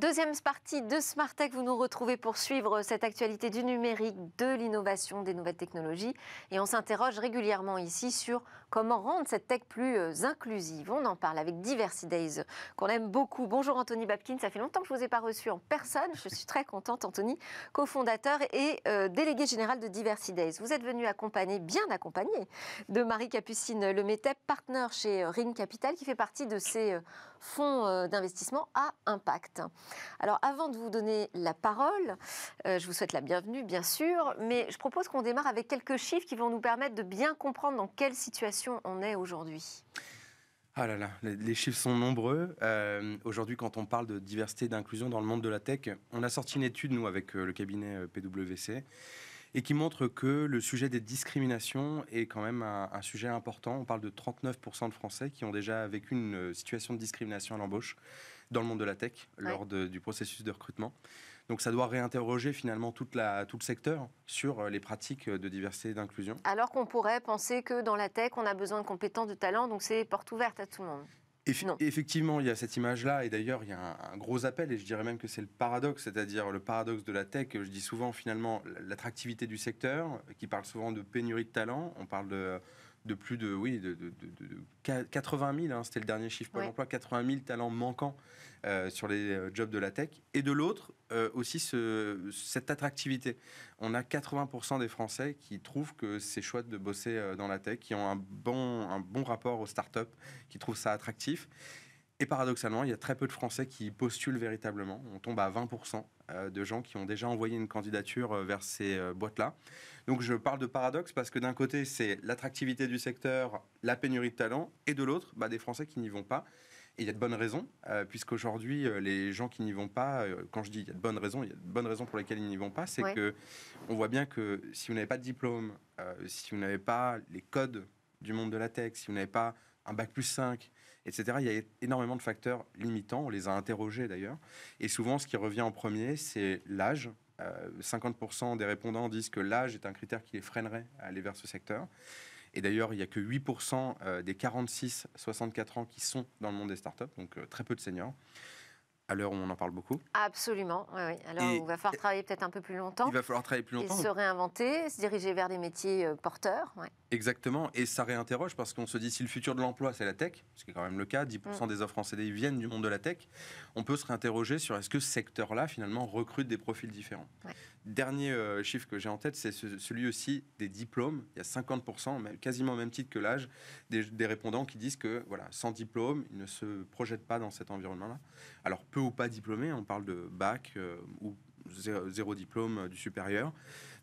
Deuxième partie de Smart Tech, vous nous retrouvez pour suivre cette actualité du numérique, de l'innovation, des nouvelles technologies. Et on s'interroge régulièrement ici sur Comment rendre cette tech plus euh, inclusive On en parle avec DiversiDays, Days, qu'on aime beaucoup. Bonjour Anthony Babkin, ça fait longtemps que je ne vous ai pas reçu en personne. Je suis très contente, Anthony, cofondateur et euh, délégué général de Diversity Days. Vous êtes venu accompagné, bien accompagné, de Marie Capucine euh, Lemetep, partenaire chez Ring Capital, qui fait partie de ces fonds d'investissement à impact. Alors, avant de vous donner la parole, je vous souhaite la bienvenue, bien sûr, mais je propose qu'on démarre avec quelques chiffres qui vont nous permettre de bien comprendre dans quelle situation on est aujourd'hui ah là là, les chiffres sont nombreux. Euh, aujourd'hui, quand on parle de diversité et d'inclusion dans le monde de la tech, on a sorti une étude, nous, avec euh, le cabinet euh, PwC, et qui montre que le sujet des discriminations est quand même un, sujet important. On parle de 39% de Français qui ont déjà vécu une situation de discrimination à l'embauche dans le monde de la tech lors du processus de recrutement. Donc ça doit réinterroger finalement tout le secteur sur euh, les pratiques euh, de diversité et d'inclusion. Alors qu'on pourrait penser que dans la tech, on a besoin de compétences, de talents, donc c'est porte ouverte à tout le monde. et non. Effectivement, il y a cette image-là, et d'ailleurs, il y a un, un, gros appel, et je dirais même que c'est le paradoxe, c'est-à-dire le paradoxe de la tech. Je dis souvent, finalement, l'attractivité du secteur, qui parle souvent de pénurie de talents, on parle de de plus de, oui, de, 80 000, hein, c'était le dernier chiffre pour l'emploi 80 000 talents manquants euh, sur les euh, jobs de la tech. Et de l'autre, euh, aussi cette attractivité. On a 80% des Français qui trouvent que c'est chouette de bosser dans la tech, qui ont un bon, un bon rapport aux startups, qui trouvent ça attractif. Et paradoxalement, il y a très peu de Français qui postulent véritablement. On tombe à 20% euh, de gens qui ont déjà envoyé une candidature euh, vers ces euh, boîtes-là. Donc je parle de paradoxe parce que d'un côté, c'est l'attractivité du secteur, la pénurie de talents, et de l'autre, bah, des Français qui n'y vont pas. Et il y a de bonnes raisons, puisqu'aujourd'hui, les gens qui n'y vont pas, quand je dis il y a de bonnes raisons, il y a de bonnes raisons pour lesquelles ils n'y vont pas, c'est que voit bien que si vous n'avez pas de diplôme, si vous n'avez pas les codes du monde de la tech, si vous n'avez pas un bac plus 5, etc. Il y a énormément de facteurs limitants, on les a interrogés d'ailleurs. Et souvent, ce qui revient en premier, c'est l'âge. 50% euh, des répondants disent que l'âge est un critère qui les freinerait à aller vers ce secteur. Et d'ailleurs, il n'y a que 8% euh, des 46-64 ans qui sont dans le monde des startups, donc euh, très peu de seniors à l'heure où on en parle beaucoup. Absolument, oui. Alors, il va falloir travailler peut-être un peu plus longtemps. Il va falloir travailler plus longtemps. Et se réinventer, se diriger vers des métiers euh, porteurs. Exactement, et ça réinterroge parce qu'on se dit si le futur de l'emploi c'est la tech, ce qui est quand même le cas, 10% mm. des offres en CDI viennent du monde de la tech, on peut se réinterroger sur est-ce que ce secteur-là finalement recrute des profils différents. Dernier euh, chiffre que j'ai en tête, c'est celui aussi des diplômes. Il y a 50%, même, quasiment au même titre que l'âge, des, répondants qui disent que voilà, sans diplôme, ils ne se projettent pas dans cet environnement-là. Alors ou pas diplômés. On parle de bac euh, ou zéro, diplôme euh, du supérieur.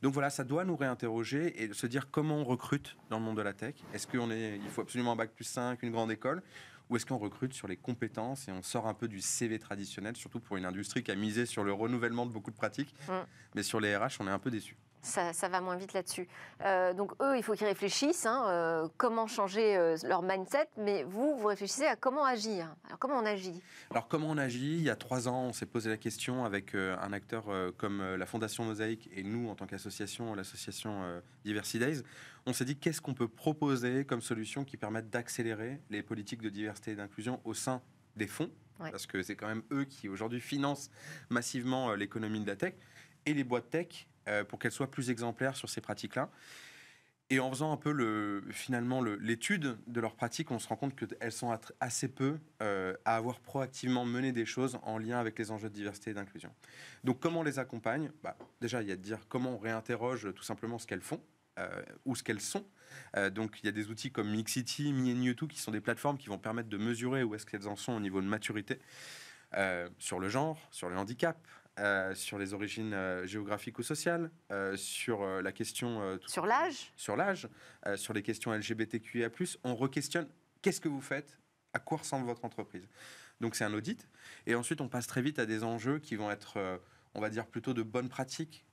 Donc voilà, ça doit nous réinterroger et se dire comment on recrute dans le monde de la tech. Est-ce qu'on est, il faut absolument un bac plus 5, une grande école ou est-ce qu'on recrute sur les compétences et on sort un peu du CV traditionnel, surtout pour une industrie qui a misé sur le renouvellement de beaucoup de pratiques. Mm. Mais sur les RH, on est un peu déçu. Ça, va moins vite là-dessus. Euh, donc eux, il faut qu'ils réfléchissent hein, euh, comment changer euh, leur mindset, mais vous, vous réfléchissez à comment agir. Alors comment on agit Alors comment on agit Il y a trois ans, on s'est posé la question avec un acteur comme la Fondation Mosaïque et nous, en tant qu'association, l'association Diversity Days, on s'est dit qu'est-ce qu'on peut proposer comme solution qui permette d'accélérer les politiques de diversité et d'inclusion au sein des fonds, parce que c'est quand même eux qui aujourd'hui financent massivement l'économie de la tech et les boîtes tech euh, pour qu'elles soient plus exemplaires sur ces pratiques-là. Et en faisant un peu finalement l'étude de leurs pratiques, on se rend compte qu'elles sont assez peu euh, à avoir proactivement mené des choses en lien avec les enjeux de diversité et d'inclusion. Donc comment on les accompagne bah, Déjà, il y a de dire comment on réinterroge tout simplement ce qu'elles font. Euh, ou ce qu'elles sont. donc il y a des outils comme Mixity, You qui sont des plateformes qui vont permettre de mesurer où est-ce qu'elles en sont au niveau de maturité. sur le genre, sur le handicap, euh, sur les origines euh, géographiques ou sociales, euh, sur la question... sur l'âge Sur l'âge, sur les questions LGBTQIA+, on re-questionne qu'est-ce que vous faites, à quoi ressemble votre entreprise. Donc c'est un audit. Et ensuite, on passe très vite à des enjeux qui vont être, on va dire, plutôt de bonnes pratiques.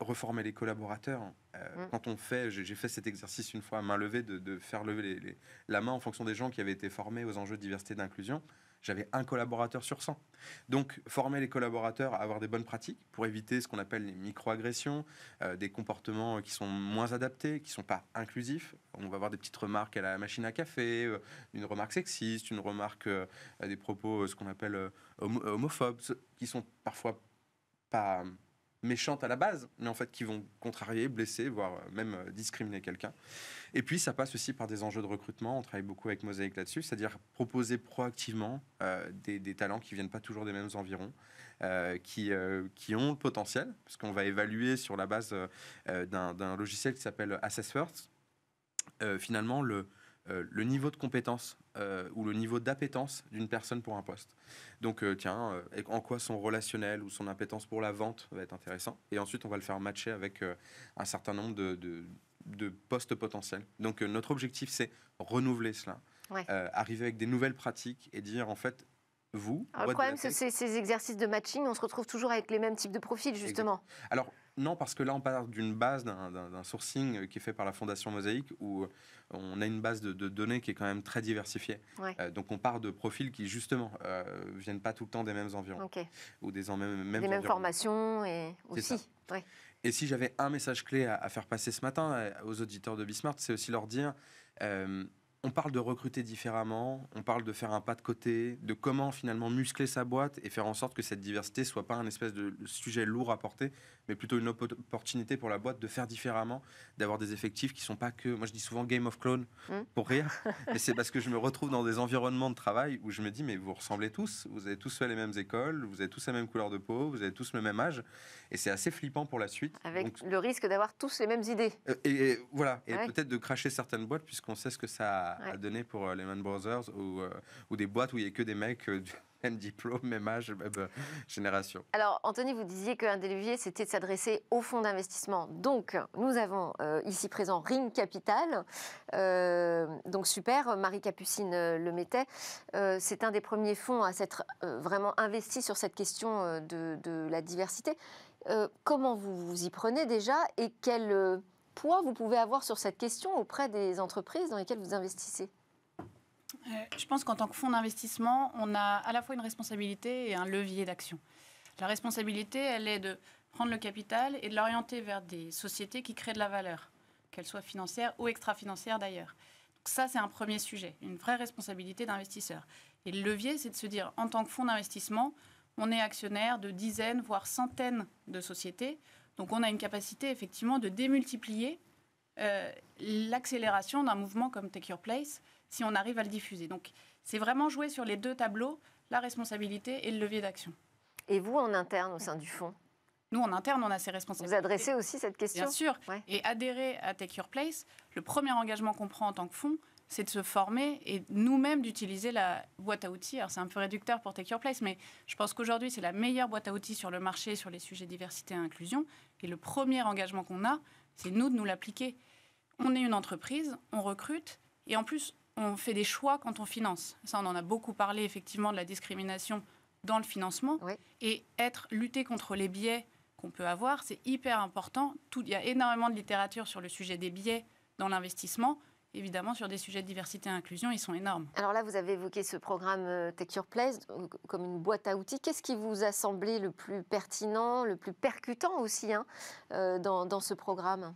reformer les collaborateurs. Mm. Quand on fait, j'ai fait cet exercice une fois à main levée, de, faire lever la main en fonction des gens qui avaient été formés aux enjeux de diversité et d'inclusion j'avais un collaborateur sur 100. Donc, former les collaborateurs à avoir des bonnes pratiques pour éviter ce qu'on appelle les micro-agressions, euh, des comportements qui sont moins adaptés, qui ne sont pas inclusifs. On va avoir des petites remarques à la machine à café, euh, une remarque sexiste, une remarque euh, à des propos, ce qu'on appelle homophobes, qui sont parfois pas méchantes à la base, mais en fait qui vont contrarier, blesser, voire même euh, discriminer quelqu'un. Et puis ça passe aussi par des enjeux de recrutement. On travaille beaucoup avec Mosaic là-dessus, c'est-à-dire proposer proactivement euh, des, talents qui viennent pas toujours des mêmes environs, euh, qui, qui ont le potentiel, parce qu'on va évaluer sur la base d'un logiciel qui s'appelle Assess First. finalement, le, euh, le niveau de compétence euh, ou le niveau d'appétence d'une personne pour un poste. Donc, euh, tiens, en quoi son relationnel ou son appétence pour la vente va être intéressant. Et ensuite, on va le faire matcher avec un certain nombre de, postes potentiels. Donc, notre objectif, c'est renouveler cela. arriver avec des nouvelles pratiques et dire en fait vous. Alors, le problème, c'est ces exercices de matching, on se retrouve toujours avec les mêmes types de profils, justement. Alors, non, parce que là, on part d'une base, d'un sourcing euh, qui est fait par la Fondation Mosaïque, où euh, on a une base de, données qui est quand même très diversifiée. Euh, donc, on part de profils qui, justement, ne viennent pas tout le temps des mêmes environs. Ou des mêmes formations et aussi. Et si j'avais un message clé à, faire passer ce matin aux auditeurs de Bismart, c'est aussi leur dire on parle de recruter différemment, on parle de faire un pas de côté, de comment finalement muscler sa boîte et faire en sorte que cette diversité soit pas un espèce de sujet lourd à porter, mais plutôt une opportunité pour la boîte de faire différemment, d'avoir des effectifs qui sont pas que, moi je dis souvent game of clones hmm. pour rire, mais c'est parce que je me retrouve dans des environnements de travail où je me dis mais vous ressemblez tous, vous avez tous fait les mêmes écoles, vous avez tous la même couleur de peau, vous avez tous le même âge, et c'est assez flippant pour la suite. Avec le risque d'avoir tous les mêmes idées. Euh, et, voilà, et ah peut-être de cracher certaines boîtes puisqu'on sait ce que ça à, donner pour les euh, Lehman Brothers euh, ou, des boîtes où il n'y a que des mecs du euh, même diplôme, même âge, même génération. Alors, Anthony, vous disiez qu'un des leviers, c'était de s'adresser aux fonds d'investissement. Donc, nous avons ici présent Ring Capital. donc, super, Marie-Capucine le mettait. c'est un des premiers fonds à s'être vraiment investi sur cette question de, la diversité. comment vous vous y prenez déjà et quel poids vous pouvez avoir sur cette question auprès des entreprises dans lesquelles vous investissez euh, Je pense qu'en tant que fonds d'investissement, on a à la fois une responsabilité et un levier d'action. La responsabilité, elle est de prendre le capital et de l'orienter vers des sociétés qui créent de la valeur, qu'elles soient financières ou extra-financières d'ailleurs. Donc ça, c'est un premier sujet, une vraie responsabilité d'investisseur. Et le levier, c'est de se dire, en tant que fonds d'investissement, on est actionnaire de dizaines, voire centaines de sociétés. Donc on a une capacité effectivement de démultiplier euh, l'accélération d'un mouvement comme Take Your Place si on arrive à le diffuser. Donc c'est vraiment jouer sur les deux tableaux, la responsabilité et le levier d'action. Et vous en interne au sein du fonds nous, en interne, on a ces responsabilités. Vous adressez aussi cette question Bien sûr. Et adhérer à Take Your Place, le premier engagement qu'on prend en tant que fonds, c'est de se former et nous-mêmes d'utiliser la boîte à outils. Alors c'est un peu réducteur pour Take Your Place, mais je pense qu'aujourd'hui c'est la meilleure boîte à outils sur le marché sur les sujets diversité et inclusion. Et le premier engagement qu'on a, c'est nous de nous l'appliquer. On est une entreprise, on recrute et en plus on fait des choix quand on finance. Ça, on en a beaucoup parlé effectivement de la discrimination dans le financement et être lutter contre les biais qu'on peut avoir, c'est hyper important. il y a énormément de littérature sur le sujet des biais dans l'investissement évidemment, sur des sujets de diversité et inclusion, ils sont énormes. Alors là, vous avez évoqué ce programme euh, Take Your Place euh, comme une boîte à outils. Qu'est-ce qui vous a semblé le plus pertinent, le plus percutant aussi hein, euh, dans, ce programme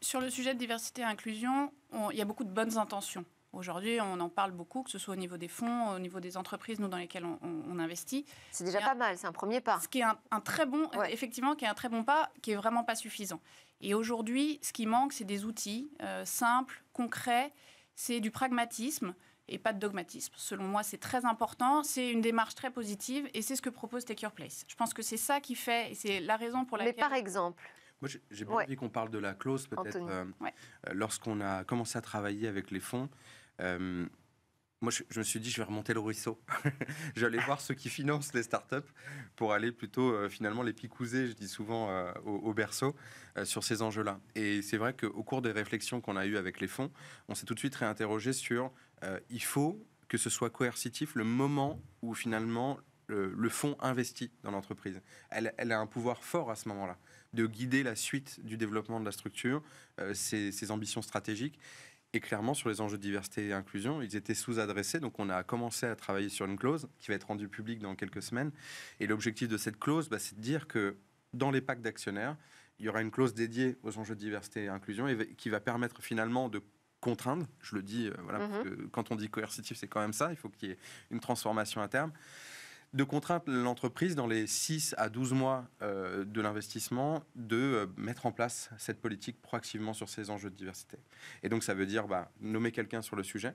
Sur le sujet de diversité et inclusion, il y a beaucoup de bonnes intentions. Aujourd'hui, on en parle beaucoup, que ce soit au niveau des fonds, au niveau des entreprises, nous, dans lesquelles on, investit. C'est déjà pas mal, c'est un premier pas. Ce qui est un, très bon, effectivement, qui est un très bon pas, qui est vraiment pas suffisant. Et aujourd'hui, ce qui manque, c'est des outils euh, simples, concrets, c'est du pragmatisme et pas de dogmatisme. Selon moi, c'est très important, c'est une démarche très positive et c'est ce que propose Take Your Place. Je pense que c'est ça qui fait, et c'est la raison pour laquelle... Mais par exemple moi, j'ai bien ouais. envie qu'on parle de la clause, peut-être. Euh, euh, lorsqu'on a commencé à travailler avec les fonds, euh, moi, je, me suis dit, je vais remonter le ruisseau. J'allais voir ceux qui financent les startups pour aller plutôt euh, finalement les picouser, je dis souvent, euh, au, berceau sur ces enjeux-là. Et c'est vrai qu'au cours des réflexions qu'on a eues avec les fonds, on s'est tout de suite réinterrogé sur il faut que ce soit coercitif le moment où finalement le fonds investit dans l'entreprise. Elle, a un pouvoir fort à ce moment-là de guider la suite du développement de la structure, ses, ses ambitions stratégiques. Et clairement, sur les enjeux de diversité et inclusion, ils étaient sous-adressés. Donc, on a commencé à travailler sur une clause qui va être rendue publique dans quelques semaines. Et l'objectif de cette clause, bah, c'est de dire que dans les packs d'actionnaires, il y aura une clause dédiée aux enjeux de diversité et inclusion et qui va permettre finalement de contraindre, je le dis, euh, voilà, mmh quand on dit coercitif, c'est quand même ça, il faut qu'il y ait une transformation à terme, de contraindre l'entreprise dans les 6 à 12 mois euh, de l'investissement de euh, mettre en place cette politique proactivement sur ces enjeux de diversité. Et donc ça veut dire bah, nommer quelqu'un sur le sujet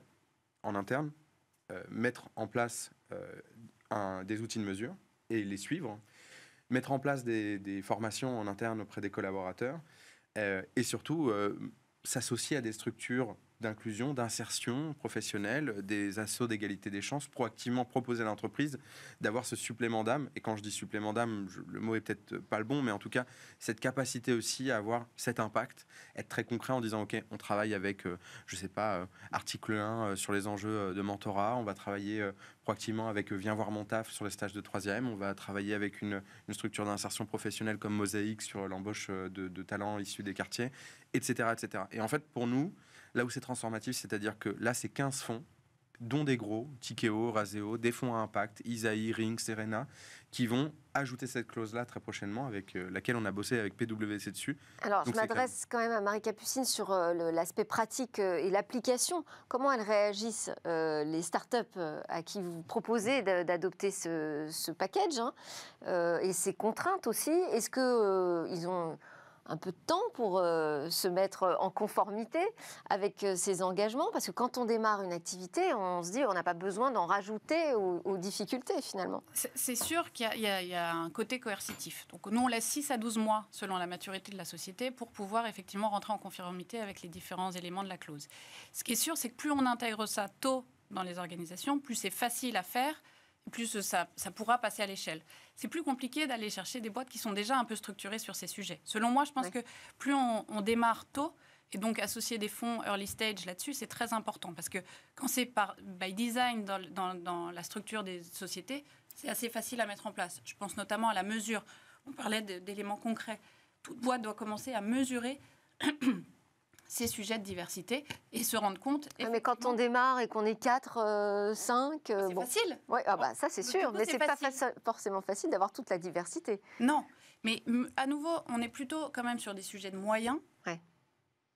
en interne, euh, mettre en place des outils de mesure et les suivre, mettre en place des formations en interne auprès des collaborateurs et surtout s'associer à des structures d'inclusion, d'insertion professionnelle, des assauts d'égalité des chances, proactivement proposer à l'entreprise d'avoir ce supplément d'âme. Et quand je dis supplément d'âme, le mot est peut-être pas le bon, mais en tout cas, cette capacité aussi à avoir cet impact, être très concret en disant, OK, on travaille avec, euh, je sais pas, euh, article 1 euh, sur les enjeux de mentorat, on va travailler proactivement avec Viens voir mon taf sur les stages de troisième, on va travailler avec une, structure d'insertion professionnelle comme Mosaïque sur l'embauche de, de talents issus des quartiers, etc., etc. Et en fait, pour nous, Là où c'est transformatif, c'est-à-dire que là, c'est 15 fonds dont des gros, Tikeo, Raseo, des fonds à impact, Isaïe, Ring, Serena, qui vont ajouter cette clause-là très prochainement, avec euh, laquelle on a bossé avec PwC dessus. Alors, je m'adresse quand même à Marie Capucine sur euh, l'aspect pratique euh, et l'application. Comment elles réagissent, les startups à qui vous proposez d'adopter ce, package hein, et ces contraintes aussi Est-ce ils ont un peu de temps pour euh, se mettre en conformité avec ces euh, ses engagements, parce que quand on démarre une activité, on se dit on n'a pas besoin d'en rajouter aux, difficultés finalement. C'est sûr qu'il y, y, a un côté coercitif. Donc nous, on laisse 6 à 12 mois selon la maturité de la société pour pouvoir effectivement rentrer en conformité avec les différents éléments de la clause. Ce qui est sûr, c'est que plus on intègre ça tôt dans les organisations, plus c'est facile à faire plus ça, ça, pourra passer à l'échelle. C'est plus compliqué d'aller chercher des boîtes qui sont déjà un peu structurées sur ces sujets. Selon moi, je pense que plus on, démarre tôt, et donc associer des fonds early stage là-dessus, c'est très important. Parce que quand c'est par, by design dans, dans la structure des sociétés, c'est assez facile à mettre en place. Je pense notamment à la mesure. On parlait d'éléments concrets. Toute boîte doit commencer à mesurer ces sujets de diversité et se rendre compte. Ah, mais quand on démarre et qu'on est 4, 5. Euh, euh, c'est facile. Oui, ah bah, ça, c'est sûr. mais c'est pas forcément facile d'avoir toute la diversité. Non. Mais à nouveau, on est plutôt quand même sur des sujets de moyens.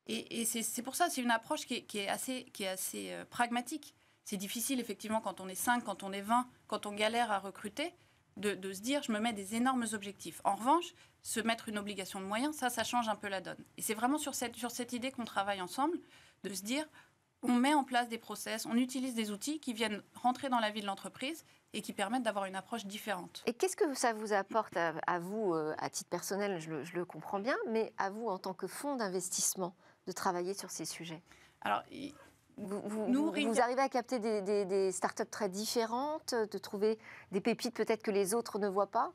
Et, c'est pour ça, c'est une approche qui est, assez, qui est assez euh, pragmatique. C'est difficile, effectivement, quand on est 5, quand on est 20, quand on galère à recruter de, se dire je me mets des énormes objectifs. En revanche, se mettre une obligation de moyens, ça, ça change un peu la donne. Et c'est vraiment sur cette, sur cette idée qu'on travaille ensemble, de se dire on met en place des process, on utilise des outils qui viennent rentrer dans la vie de l'entreprise et qui permettent d'avoir une approche différente. Et qu'est-ce que ça vous apporte à, vous, euh, à titre personnel, je le, comprends bien, mais à vous en tant que fonds d'investissement, de travailler sur ces sujets Alors, vous, arrivez à capter des, startups très différentes, de trouver des pépites peut-être que les autres ne voient pas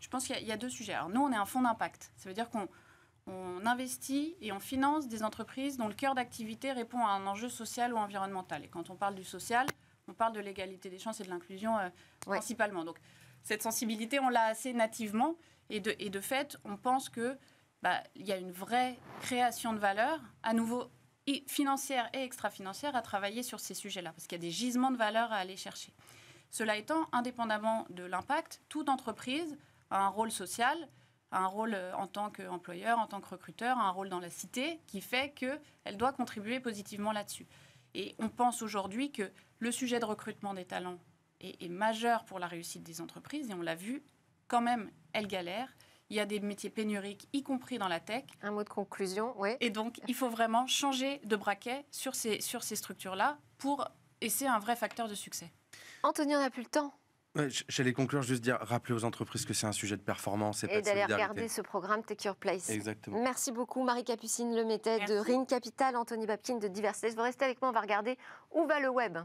Je pense qu'il y, a deux sujets. Alors nous, on est un fonds d'impact. Ça veut dire qu'on on investit et on finance des entreprises dont le cœur d'activité répond à un enjeu social ou environnemental. Et quand on parle du social, on parle de l'égalité des chances et de l'inclusion euh, principalement. Donc cette sensibilité, on l'a assez nativement. Et de, et de, fait, on pense qu'il bah, y a une vraie création de valeur, à nouveau et financière et extra-financière à travailler sur ces sujets-là, parce qu'il y a des gisements de valeur à aller chercher. Cela étant, indépendamment de l'impact, toute entreprise a un rôle social, un rôle euh, en tant qu'employeur, en tant que recruteur, un rôle dans la cité qui fait qu'elle doit contribuer positivement là-dessus. Et on pense aujourd'hui que le sujet de recrutement des talents est, est majeur pour la réussite des entreprises et on l'a vu quand même, elle galère. Il y a des métiers pénuriques, y compris dans la tech. Un mot de conclusion, oui. Et donc, il faut vraiment changer de braquet sur ces, sur ces structures-là pour. Et c'est un vrai facteur de succès. Anthony, on n'a plus le temps. J'allais conclure, juste dire, rappeler aux entreprises que c'est un sujet de performance et, d'aller regarder ce programme Take Your Place. Exactement. Merci beaucoup, Marie Capucine le Lemettet de Ring Capital, Anthony Babkin de Diversité. Vous restez avec moi, on va regarder où va le web.